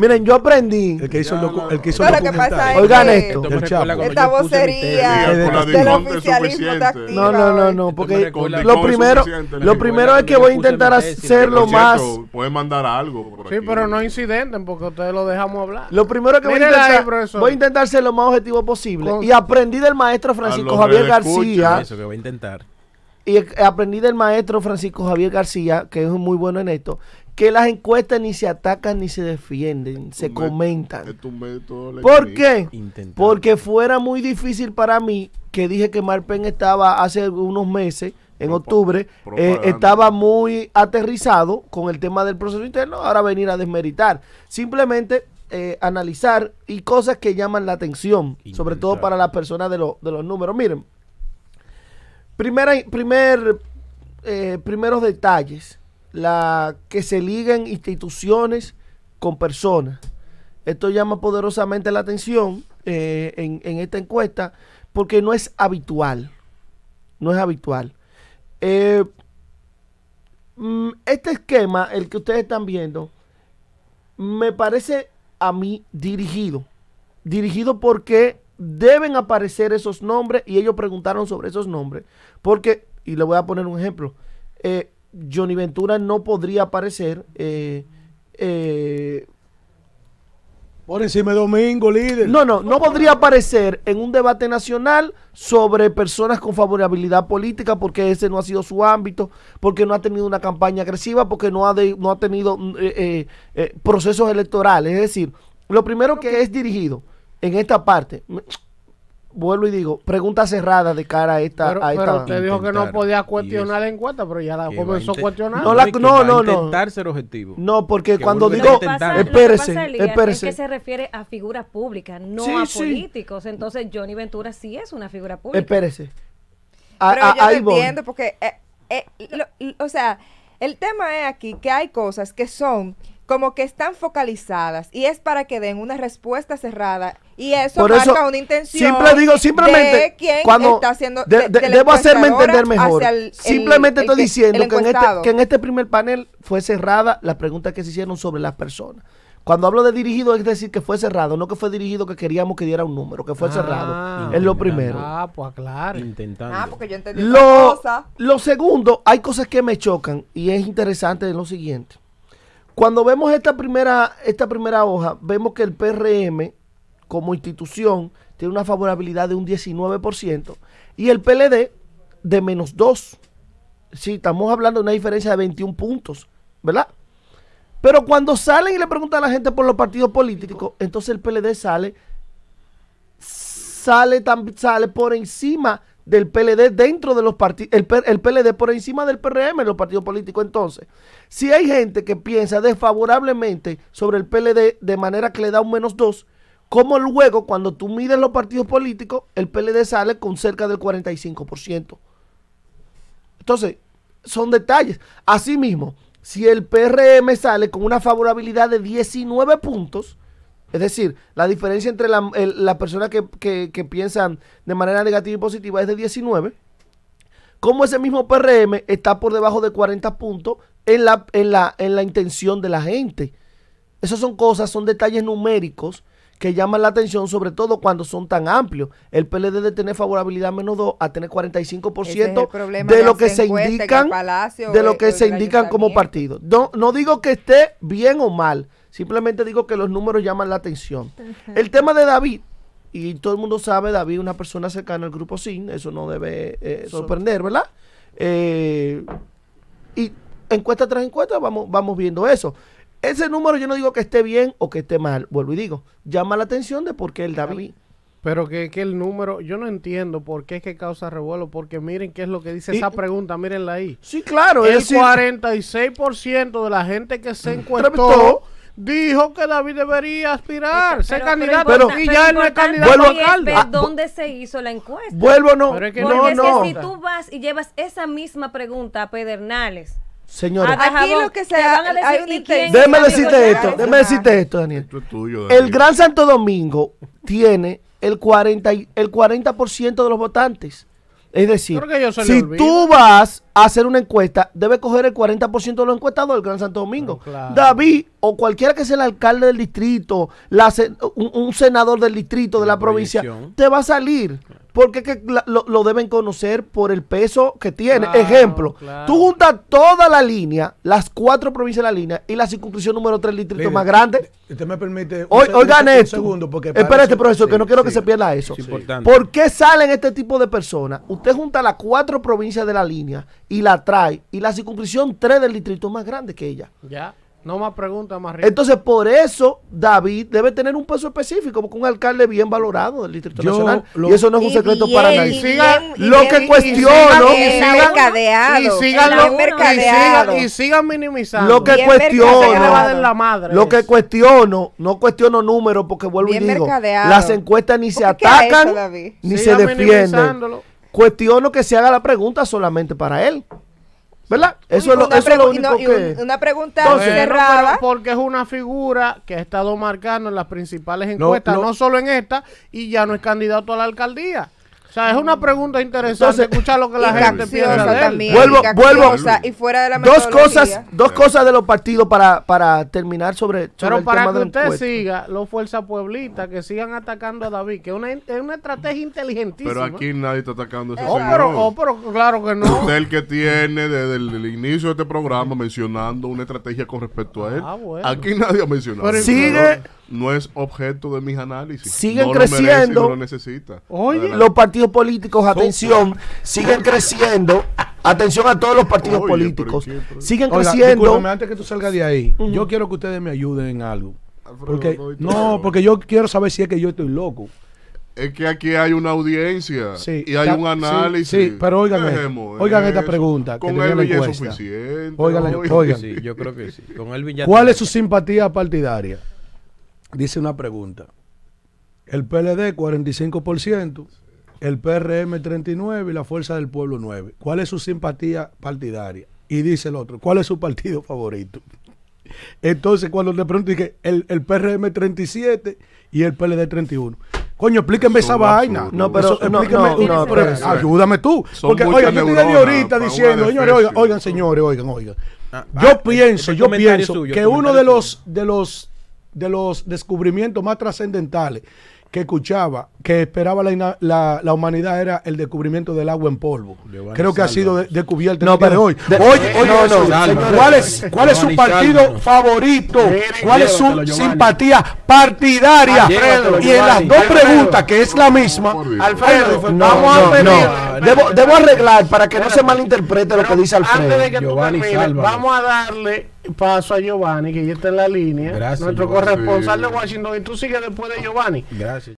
Miren, yo aprendí. El que hizo el, Oigan esto. Esta vocería del oficialismo No, no, no, no. Porque lo primero, lo primero es que voy a intentar hacer lo más. Pueden mandar algo. sí, pero no incidenten porque ustedes lo dejamos hablar. Lo primero que voy a intentar, voy a intentar ser lo más objetivo posible. Y aprendí del maestro Francisco Javier García. Eso que voy a intentar. Y aprendí del maestro Francisco Javier García, que es muy bueno en esto, que las encuestas ni se atacan ni se defienden, se comentan. ¿Por qué? Porque fuera muy difícil para mí, que dije que Marpen estaba hace unos meses, en octubre, eh, estaba muy aterrizado con el tema del proceso interno, ahora venir a desmeritar. Simplemente eh, analizar y cosas que llaman la atención, sobre todo para las personas de, los números. Miren, primera, primer, eh, primeros detalles la que se liguen instituciones con personas. Esto llama poderosamente la atención eh, en, esta encuesta porque no es habitual. No es habitual. Eh, mm, este esquema, el que ustedes están viendo, me parece a mí dirigido. Dirigido porque deben aparecer esos nombres y ellos preguntaron sobre esos nombres. Porque, y le voy a poner un ejemplo, eh, Johnny Ventura no podría aparecer. Eh, eh, por encima de Domingo, líder. No, no, no podría aparecer en un debate nacional sobre personas con favorabilidad política porque ese no ha sido su ámbito, porque no ha tenido una campaña agresiva, porque no ha, no ha tenido mm, eh, procesos electorales. Es decir, lo primero que es dirigido en esta parte, vuelvo y digo, pregunta cerrada de cara a esta. Pero, a esta. usted dijo que no podía cuestionar la encuesta, pero ya la comenzó a cuestionar. No, no, no, no. Intentar objetivo. No, porque cuando digo. espérese, espérese. Es que se refiere a figuras públicas, no a políticos. Entonces, Johnny Ventura sí es una figura pública. Espérese. pero ah, ah, yo ahí entiendo, porque. Eh, eh, o sea, el tema es aquí que hay cosas que son como que están focalizadas y es para que den una respuesta cerrada y eso, Por una intención siempre digo simplemente de está haciendo debo hacerme entender mejor simplemente estoy diciendo que en, este, que en este primer panel fue cerrada la pregunta que se hicieron sobre las personas cuando hablo de dirigido es decir que fue cerrado, no que fue dirigido que queríamos que diera un número, que fue ah, cerrado. Es lo primero. Ah, pues claro. Intentando. Ah, porque yo entendí lo, cosa. Lo segundo, hay cosas que me chocan y es interesante en lo siguiente. Cuando vemos esta primera, esta primera hoja, vemos que el PRM como institución tiene una favorabilidad de un 19% y el PLD de menos 2. Sí, estamos hablando de una diferencia de 21 puntos, ¿verdad? Pero cuando salen y le preguntan a la gente por los partidos políticos, entonces el PLD sale, sale, sale por encima del PLD dentro de los partidos, el, PLD por encima del PRM los partidos políticos. Entonces, si hay gente que piensa desfavorablemente sobre el PLD de manera que le da un menos dos, como luego cuando tú mides los partidos políticos, el PLD sale con cerca del 45%. Entonces, son detalles. Asimismo, si el PRM sale con una favorabilidad de 19 puntos, es decir, la diferencia entre las personas que, piensan de manera negativa y positiva es de 19. Como ese mismo PRM está por debajo de 40 puntos en la, intención de la gente. Esas son cosas, son detalles numéricos que llaman la atención, sobre todo cuando son tan amplios. El PLD de tener favorabilidad menos 2 a tener 45% de lo que se indican, de lo que se indican como partido. no digo que esté bien o mal, Simplemente digo que los números llaman la atención. El tema de David, y todo el mundo sabe, David es una persona cercana al grupo SIN, eso no debe eh, sorprender, ¿verdad? Eh, y encuesta tras encuesta vamos, vamos viendo eso. Ese número yo no digo que esté bien o que esté mal, vuelvo y digo, llama la atención de por qué el David. Pero que, el número, yo no entiendo por qué es que causa revuelo, porque miren qué es lo que dice esa pregunta, mírenla ahí. Sí, claro. El es por 46% de la gente que se mm. encuestó dijo que David debería aspirar, ser candidato pero, y ya no es candidato vuelvo, alcalde. Ah, ¿Dónde se hizo la encuesta? Vuelvo no. Porque no, no. Es que si tú vas y llevas esa misma pregunta a Pedernales, Señora, aquí lo que se le decirte esto, déme decirte esto, Daniel. El Gran Santo Domingo tiene el el 40% de los votantes. Es decir, si tú vas hacer una encuesta, debe coger el 40% de los encuestados del Gran Santo Domingo. David o cualquiera que sea el alcalde del distrito, un, senador del distrito, de, la, provincia, te va a salir. Porque lo, deben conocer por el peso que tiene. Ejemplo, tú juntas toda la línea, las cuatro provincias de la línea y la circunscripción número tres del distrito más grande. Usted me permite. esto. Segundo porque Espérate, profesor, que no quiero que se pierda eso. ¿Por qué salen este tipo de personas? Usted junta las cuatro provincias de la línea y la trae. Y la circunscripción 3 del distrito más grande que ella. Ya. No más preguntas, más Entonces, por eso David debe tener un peso específico, porque un alcalde bien valorado del Distrito Nacional. y eso no es un secreto para nadie. sigan lo que cuestiono. Y sigan, minimizando. Lo que cuestiono. lo que cuestiono, no cuestiono números, porque vuelvo y digo, las encuestas ni se atacan ni se defienden cuestiono que se haga la pregunta solamente para él. ¿Verdad? Eso, es lo, único que... Una pregunta cerrada. porque es una figura que ha estado marcando en las principales encuestas, no solo en esta, y ya no es candidato a la alcaldía. O sea, es una pregunta interesante Entonces, escuchar lo que la gente piensa de él. También, vuelvo, vuelvo. fuera la dos cosas, dos cosas de los partidos para, para terminar sobre, sobre Pero para que usted siga, los Fuerza Pueblita, que sigan atacando a David, que es una, estrategia inteligentísima. Pero aquí nadie está atacando a ese oh, señor. Pero, oh, pero claro que no. Usted el que tiene desde el, inicio de este programa mencionando una estrategia con respecto a ah, él. Aquí nadie ha mencionado. Sigue no es objeto de mis análisis. Siguen creciendo. Lo necesita. los partidos políticos, atención, siguen creciendo. Atención a todos los partidos políticos. siguen creciendo. Antes que tú salgas de ahí, yo quiero que ustedes me ayuden en algo. porque, no, porque yo quiero saber si es que yo estoy loco es que aquí hay una audiencia y hay un análisis. pero oigan, esta pregunta. Con Oigan, oigan. yo creo que sí. ¿Cuál es su simpatía partidaria? dice una pregunta. El PLD 45%, el PRM 39% y la Fuerza del Pueblo 9%. ¿Cuál es su simpatía partidaria? Y dice el otro, ¿cuál es su partido favorito? Entonces, cuando le pregunto, dije, el, el PRM 37 y el PLD 31. Coño, explíquenme esa vaina. No, pero, ayúdame tú. Porque, oigan, yo estoy ahorita diciendo, señores, oigan, señores, oigan, oigan. Ah, yo ah, este pienso yo pienso que este uno de los, de los de los descubrimientos más trascendentales que escuchaba, que esperaba la, la, humanidad era el descubrimiento del agua en polvo. Creo que ha sido descubierto no, pero, hoy. hoy, ¿Cuál es, cuál es su partido favorito? ¿Cuál es su simpatía partidaria? y en las dos preguntas, que es la misma, Alfredo, vamos a Debo, arreglar para que no se malinterprete lo que dice Alfredo. vamos a darle paso a Giovanni, que ya está en la línea. Gracias, nuestro corresponsal de Washington. Y tú sigues después de Giovanni. Gracias.